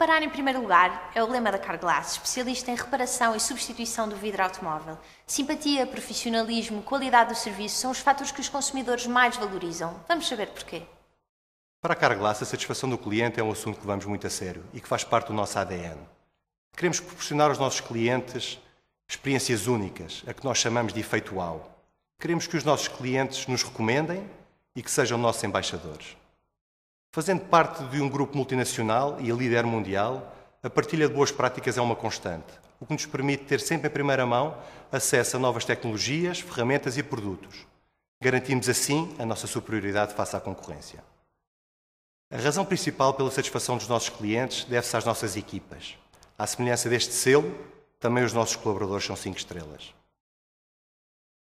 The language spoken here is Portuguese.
Reparar em primeiro lugar é o lema da Carglass, especialista em reparação e substituição do vidro automóvel. Simpatia, profissionalismo, qualidade do serviço são os fatores que os consumidores mais valorizam. Vamos saber porquê. Para a Carglass, a satisfação do cliente é um assunto que levamos muito a sério e que faz parte do nosso ADN. Queremos proporcionar aos nossos clientes experiências únicas, a que nós chamamos de efeito wow. Queremos que os nossos clientes nos recomendem e que sejam nossos embaixadores. Fazendo parte de um grupo multinacional e a líder mundial, a partilha de boas práticas é uma constante, o que nos permite ter sempre em primeira mão acesso a novas tecnologias, ferramentas e produtos. Garantimos assim a nossa superioridade face à concorrência. A razão principal pela satisfação dos nossos clientes deve-se às nossas equipas. À semelhança deste selo, também os nossos colaboradores são cinco estrelas.